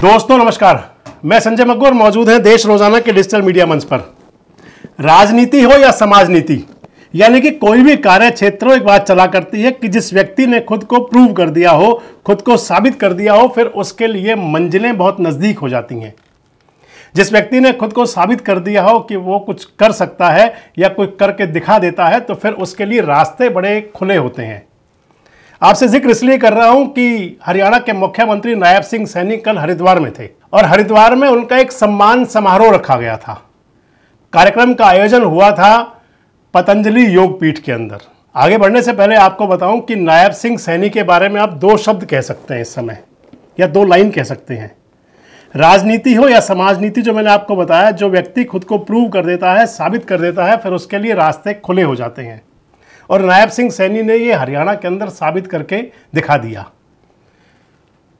दोस्तों नमस्कार मैं संजय मग्गू और मौजूद हैं देश रोजाना के डिजिटल मीडिया मंच पर राजनीति हो या समाज नीति यानी कि कोई भी कार्य क्षेत्र एक बात चला करती है कि जिस व्यक्ति ने खुद को प्रूव कर दिया हो खुद को साबित कर दिया हो फिर उसके लिए मंजिलें बहुत नज़दीक हो जाती हैं जिस व्यक्ति ने खुद को साबित कर दिया हो कि वो कुछ कर सकता है या कोई करके दिखा देता है तो फिर उसके लिए रास्ते बड़े खुले होते हैं आपसे जिक्र इसलिए कर रहा हूं कि हरियाणा के मुख्यमंत्री नायब सिंह सैनी कल हरिद्वार में थे और हरिद्वार में उनका एक सम्मान समारोह रखा गया था कार्यक्रम का आयोजन हुआ था पतंजलि योग पीठ के अंदर आगे बढ़ने से पहले आपको बताऊं कि नायब सिंह सैनी के बारे में आप दो शब्द कह सकते हैं इस समय या दो लाइन कह सकते हैं राजनीति हो या समाज नीति जो मैंने आपको बताया जो व्यक्ति खुद को प्रूव कर देता है साबित कर देता है फिर उसके लिए रास्ते खुले हो जाते हैं और नायब सिंह सैनी ने ये हरियाणा के अंदर साबित करके दिखा दिया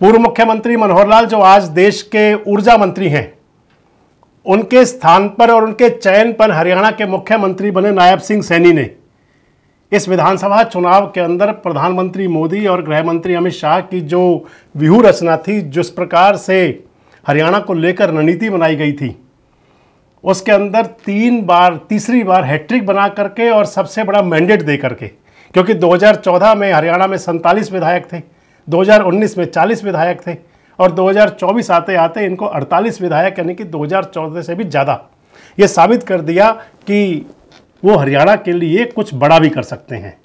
पूर्व मुख्यमंत्री मनोहर लाल जो आज देश के ऊर्जा मंत्री हैं उनके स्थान पर और उनके चयन पर हरियाणा के मुख्यमंत्री बने नायब सिंह सैनी ने इस विधानसभा चुनाव के अंदर प्रधानमंत्री मोदी और गृह मंत्री अमित शाह की जो व्यूह रचना थी जिस प्रकार से हरियाणा को लेकर रणनीति बनाई गई थी उसके अंदर तीन बार तीसरी बार हैट्रिक बना करके और सबसे बड़ा मैंडेट दे करके क्योंकि 2014 में हरियाणा में सैंतालीस विधायक थे 2019 में 40 विधायक थे और 2024 आते आते इनको 48 विधायक यानी कि 2014 से भी ज़्यादा ये साबित कर दिया कि वो हरियाणा के लिए कुछ बड़ा भी कर सकते हैं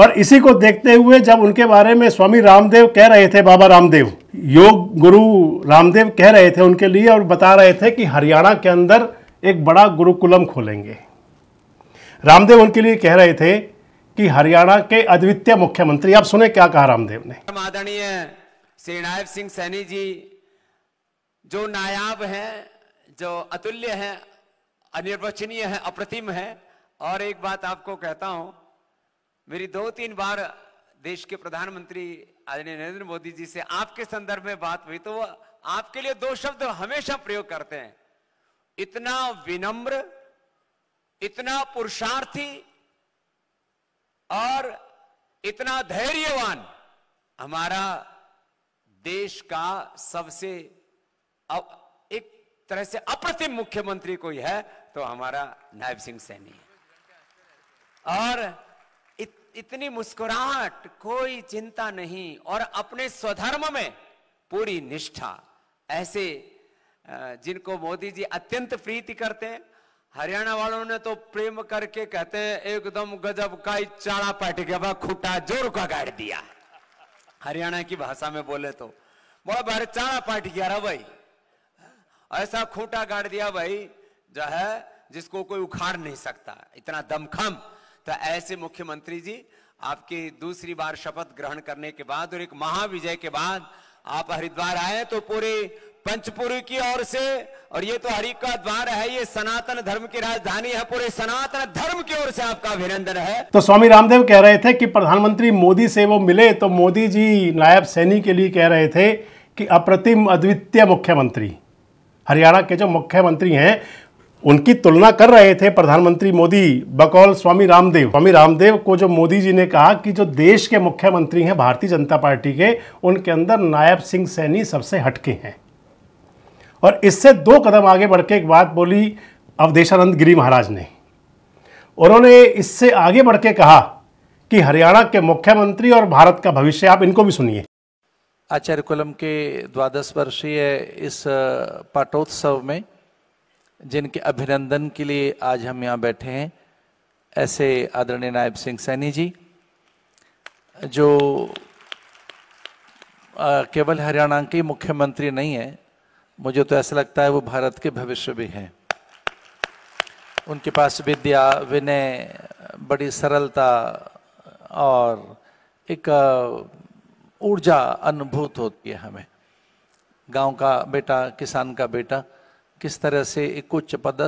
और इसी को देखते हुए जब उनके बारे में स्वामी रामदेव कह रहे थे बाबा रामदेव योग गुरु रामदेव कह रहे थे उनके लिए और बता रहे थे कि हरियाणा के अंदर एक बड़ा गुरुकुलम खोलेंगे रामदेव उनके लिए कह रहे थे कि हरियाणा के अद्वितीय मुख्यमंत्री आप सुने क्या कहा रामदेव ने आदरणीय श्री नायब सिंह सैनी जी जो नायाब हैं जो अतुल्य हैं अनिर्वचनीय हैं अप्रतिम हैं और एक बात आपको कहता हूं मेरी दो तीन बार देश के प्रधानमंत्री आदरणीय नरेंद्र मोदी जी से आपके संदर्भ में बात हुई तो वो आपके लिए दो शब्द हमेशा प्रयोग करते हैं इतना विनम्र इतना पुरुषार्थी और इतना धैर्यवान हमारा देश का सबसे एक तरह से अप्रतिम मुख्यमंत्री कोई है तो हमारा नायब सिंह सैनी है और इत, इतनी मुस्कुराहट कोई चिंता नहीं और अपने स्वधर्म में पूरी निष्ठा ऐसे जिनको मोदी जी अत्यंत प्रीति करते हैं हरियाणा वालों ने तो प्रेम करके कहते हैं एकदम गजब का चारा चाड़ा पट गया खुटा जोर का गाड़ दिया हरियाणा की भाषा में बोले तो बोला भारत चाड़ा पाट गया रहा भाई ऐसा खूटा गाड़ दिया भाई जो है जिसको कोई उखाड़ नहीं सकता इतना दमखम तो ऐसे मुख्यमंत्री जी आपकी दूसरी बार शपथ ग्रहण करने के बाद और एक महाविजय के बाद आप हरिद्वार आए तो पूरे पंचपुरी की ओर से और ये तो हरि का द्वार है ये सनातन धर्म की राजधानी है पूरे सनातन धर्म की ओर से आपका अभिनंदन है तो स्वामी रामदेव कह रहे थे कि प्रधानमंत्री मोदी से वो मिले तो मोदी जी नायब सैनी के लिए कह रहे थे कि अप्रतिम अद्वितीय मुख्यमंत्री हरियाणा के जो मुख्यमंत्री हैं उनकी तुलना कर रहे थे प्रधानमंत्री मोदी बकौल स्वामी रामदेव स्वामी रामदेव को जो मोदी जी ने कहा कि जो देश के मुख्यमंत्री हैं भारतीय जनता पार्टी के उनके अंदर नायब सिंह सैनी सबसे हटके हैं और इससे दो कदम आगे बढ़ के एक बात बोली अवधेशानंद गिरी महाराज ने उन्होंने इससे आगे बढ़ के कहा कि हरियाणा के मुख्यमंत्री और भारत का भविष्य आप इनको भी सुनिए आचार्य कुलम के द्वादश वर्षीय इस पाटोत्सव में जिनके अभिनंदन के लिए आज हम यहाँ बैठे हैं ऐसे आदरणीय नायब सिंह सैनी जी जो आ, केवल हरियाणा के मुख्यमंत्री नहीं है मुझे तो ऐसा लगता है वो भारत के भविष्य भी हैं उनके पास विद्या विनय बड़ी सरलता और एक ऊर्जा अनुभूत होती है हमें गांव का बेटा किसान का बेटा किस तरह से एक उच्च पद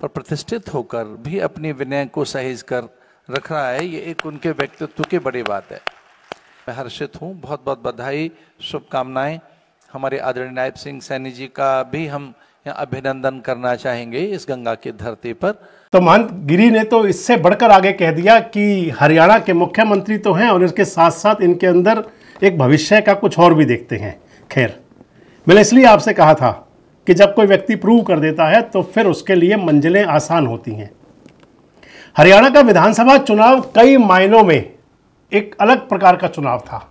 पर प्रतिष्ठित होकर भी अपने विनय को सहेज कर रख रहा है ये एक उनके व्यक्तित्व की बड़ी बात है मैं हर्षित हूँ बहुत बहुत बधाई शुभकामनाएं हमारे आदरणीय नायब सिंह सैनी जी का भी हम अभिनंदन करना चाहेंगे इस गंगा की धरती पर तो महंत गिरी ने तो इससे बढ़कर आगे कह दिया कि हरियाणा के मुख्यमंत्री तो हैं और इसके साथ साथ इनके अंदर एक भविष्य का कुछ और भी देखते हैं खैर मैंने इसलिए आपसे कहा था कि जब कोई व्यक्ति प्रूव कर देता है तो फिर उसके लिए मंजिलें आसान होती हैं हरियाणा का विधानसभा चुनाव कई मायनों में एक अलग प्रकार का चुनाव था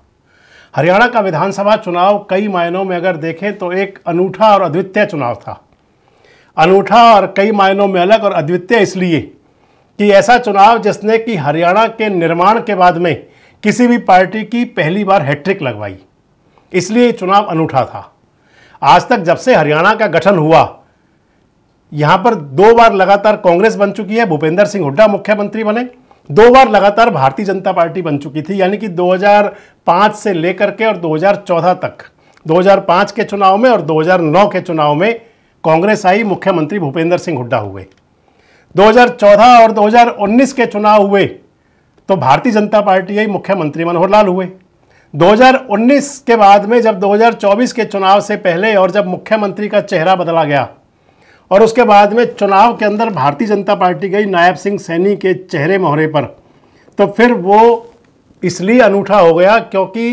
हरियाणा का विधानसभा चुनाव कई मायनों में अगर देखें तो एक अनूठा और अद्वितीय चुनाव था अनूठा और कई मायनों में अलग और अद्वितीय इसलिए कि ऐसा चुनाव जिसने कि हरियाणा के निर्माण के बाद में किसी भी पार्टी की पहली बार हैट्रिक लगवाई इसलिए चुनाव अनूठा था आज तक जब से हरियाणा का गठन हुआ यहां पर दो बार लगातार कांग्रेस बन चुकी है भूपेंद्र सिंह हुड्डा मुख्यमंत्री बने दो बार लगातार भारतीय जनता पार्टी बन चुकी थी यानी कि 2005 से लेकर के और 2014 तक 2005 के चुनाव में और 2009 के चुनाव में कांग्रेस आई मुख्यमंत्री भूपेंद्र सिंह हुड्डा हुए 2014 और 2019 के चुनाव हुए तो भारतीय जनता पार्टी आई मुख्यमंत्री मनोहर लाल हुए 2019 के बाद में जब 2024 के चुनाव से पहले और जब मुख्यमंत्री का चेहरा बदला गया और उसके बाद में चुनाव के अंदर भारतीय जनता पार्टी गई नायब सिंह सैनी के चेहरे मोहरे पर तो फिर वो इसलिए अनूठा हो गया क्योंकि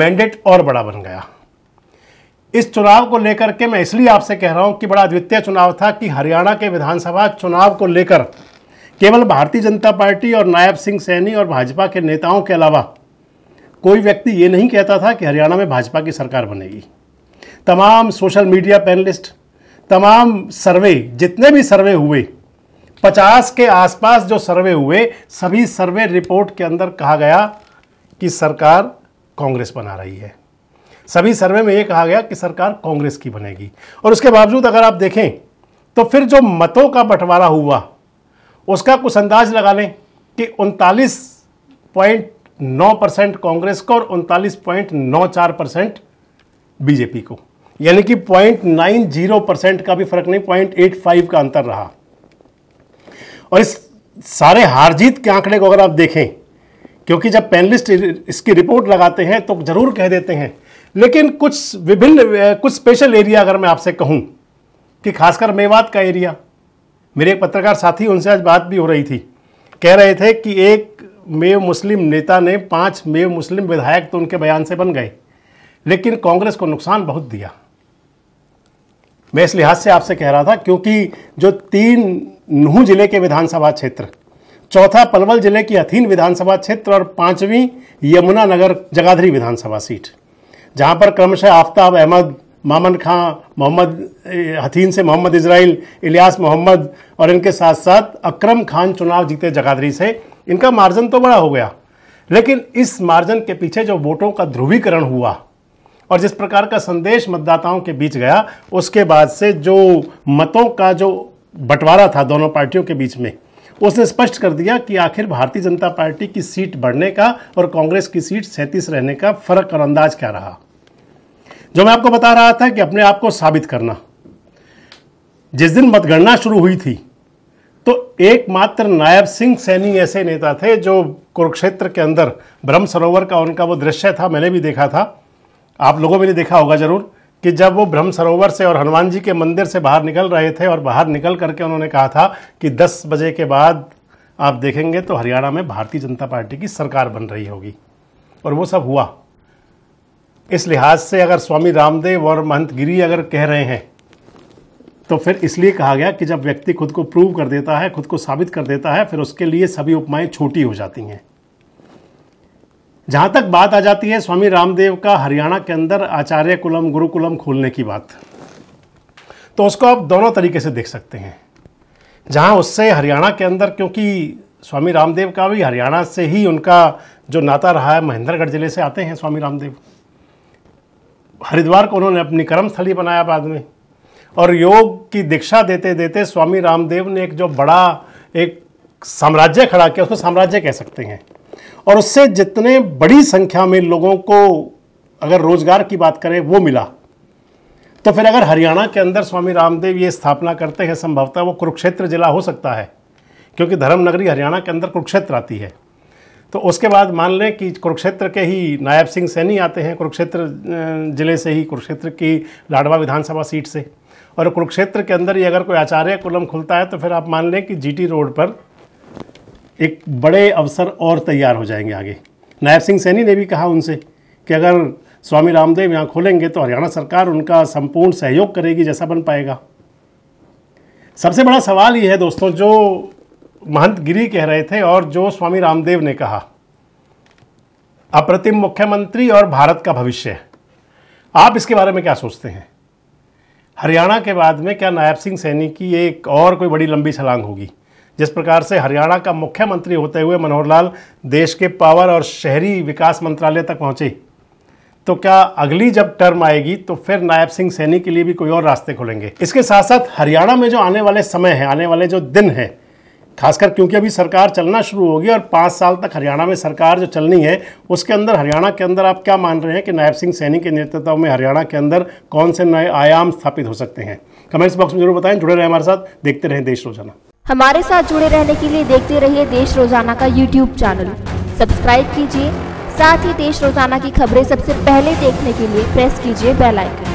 मैंडेट और बड़ा बन गया इस चुनाव को लेकर के मैं इसलिए आपसे कह रहा हूं कि बड़ा अद्वितीय चुनाव था कि हरियाणा के विधानसभा चुनाव को लेकर केवल भारतीय जनता पार्टी और नायब सिंह सैनी और भाजपा के नेताओं के अलावा कोई व्यक्ति ये नहीं कहता था कि हरियाणा में भाजपा की सरकार बनेगी तमाम सोशल मीडिया पैनलिस्ट तमाम सर्वे जितने भी सर्वे हुए 50 के आसपास जो सर्वे हुए सभी सर्वे रिपोर्ट के अंदर कहा गया कि सरकार कांग्रेस बना रही है सभी सर्वे में ये कहा गया कि सरकार कांग्रेस की बनेगी और उसके बावजूद अगर आप देखें तो फिर जो मतों का बंटवारा हुआ उसका कुछ अंदाज लगा लें कि उनतालीस पॉइंट नौ परसेंट कांग्रेस को और उनतालीस पॉइंट नौ चार परसेंट बीजेपी को यानी कि पॉइंट नाइन जीरो परसेंट का भी फर्क नहीं पॉइंट एट फाइव का अंतर रहा और इस सारे हार जीत के आंकड़े को अगर आप देखें क्योंकि जब पैनलिस्ट इसकी रिपोर्ट लगाते हैं तो जरूर कह देते हैं लेकिन कुछ विभिन्न कुछ स्पेशल एरिया अगर मैं आपसे कहूं कि खासकर मेवात का एरिया मेरे एक पत्रकार साथी उनसे आज बात भी हो रही थी कह रहे थे कि एक मेव मुस्लिम नेता ने पांच मेव मुस्लिम विधायक तो उनके बयान से बन गए लेकिन कांग्रेस को नुकसान बहुत दिया मैं इस लिहाज से आपसे कह रहा था क्योंकि जो तीन नूह जिले के विधानसभा क्षेत्र चौथा पलवल जिले की अथीन विधानसभा क्षेत्र और पांचवीं यमुना नगर जगाधरी विधानसभा सीट जहां पर क्रमशः आफ्ताब अहमद मामन खां मोहम्मद हथीन से मोहम्मद इसराइल इलियास मोहम्मद और इनके साथ साथ अकरम खान चुनाव जीते जगाधरी से इनका मार्जिन तो बड़ा हो गया लेकिन इस मार्जिन के पीछे जो वोटों का ध्रुवीकरण हुआ और जिस प्रकार का संदेश मतदाताओं के बीच गया उसके बाद से जो मतों का जो बंटवारा था दोनों पार्टियों के बीच में उसने स्पष्ट कर दिया कि आखिर भारतीय जनता पार्टी की सीट बढ़ने का और कांग्रेस की सीट सैंतीस रहने का फर्क और अंदाज क्या रहा जो मैं आपको बता रहा था कि अपने आप को साबित करना जिस दिन मतगणना शुरू हुई थी तो एकमात्र नायब सिंह सैनी ऐसे नेता थे जो कुरुक्षेत्र के अंदर ब्रह्म सरोवर का उनका वो दृश्य था मैंने भी देखा था आप लोगों ने देखा होगा ज़रूर कि जब वो ब्रह्म सरोवर से और हनुमान जी के मंदिर से बाहर निकल रहे थे और बाहर निकल करके उन्होंने कहा था कि 10 बजे के बाद आप देखेंगे तो हरियाणा में भारतीय जनता पार्टी की सरकार बन रही होगी और वो सब हुआ इस लिहाज से अगर स्वामी रामदेव और महंत गिरी अगर कह रहे हैं तो फिर इसलिए कहा गया कि जब व्यक्ति खुद को प्रूव कर देता है खुद को साबित कर देता है फिर उसके लिए सभी उपमाएं छोटी हो जाती हैं जहां तक बात आ जाती है स्वामी रामदेव का हरियाणा के अंदर आचार्य कुलम गुरुकुलम खोलने की बात तो उसको आप दोनों तरीके से देख सकते हैं जहां उससे हरियाणा के अंदर क्योंकि स्वामी रामदेव का भी हरियाणा से ही उनका जो नाता रहा है महेंद्रगढ़ जिले से आते हैं स्वामी रामदेव हरिद्वार को उन्होंने अपनी कर्मस्थली बनाया बाद में और योग की दीक्षा देते देते स्वामी रामदेव ने एक जो बड़ा एक साम्राज्य खड़ा किया उसको साम्राज्य कह सकते हैं और उससे जितने बड़ी संख्या में लोगों को अगर रोजगार की बात करें वो मिला तो फिर अगर हरियाणा के अंदर स्वामी रामदेव ये स्थापना करते हैं संभवतः वो कुरुक्षेत्र जिला हो सकता है क्योंकि धर्मनगरी हरियाणा के अंदर कुरुक्षेत्र आती है तो उसके बाद मान लें कि कुरुक्षेत्र के ही नायब सिंह सैनी आते हैं कुरुक्षेत्र जिले से ही कुरुक्षेत्र की लाडवा विधानसभा सीट से और कुरुक्षेत्र के अंदर ही अगर कोई आचार्य कुलम खुलता है तो फिर आप मान लें कि जीटी रोड पर एक बड़े अवसर और तैयार हो जाएंगे आगे नायब सिंह सैनी ने भी कहा उनसे कि अगर स्वामी रामदेव यहाँ खोलेंगे तो हरियाणा सरकार उनका संपूर्ण सहयोग करेगी जैसा बन पाएगा सबसे बड़ा सवाल ये है दोस्तों जो महंत गिरी कह रहे थे और जो स्वामी रामदेव ने कहा अप्रतिम मुख्यमंत्री और भारत का भविष्य आप इसके बारे में क्या सोचते हैं हरियाणा के बाद में क्या नायब सिंह सैनी की एक और कोई बड़ी लंबी छलांग होगी जिस प्रकार से हरियाणा का मुख्यमंत्री होते हुए मनोहर लाल देश के पावर और शहरी विकास मंत्रालय तक पहुँचे तो क्या अगली जब टर्म आएगी तो फिर नायब सिंह सैनी के लिए भी कोई और रास्ते खुलेंगे इसके साथ साथ हरियाणा में जो आने वाले समय हैं आने वाले जो दिन हैं खासकर क्योंकि अभी सरकार चलना शुरू होगी और पाँच साल तक हरियाणा में सरकार जो चलनी है उसके अंदर हरियाणा के अंदर आप क्या मान रहे हैं कि नायब सिंह सैनी के नेतृत्व में हरियाणा के अंदर कौन से नए आयाम स्थापित हो सकते हैं कमेंट्स बॉक्स में जरूर बताएं जुड़े रहे हमारे साथ देखते रहे देश रोजाना हमारे साथ जुड़े रहने के लिए देखते रहिए देश रोजाना का यूट्यूब चैनल सब्सक्राइब कीजिए साथ ही देश रोजाना की खबरें सबसे पहले देखने के लिए प्रेस कीजिए बेलाइकन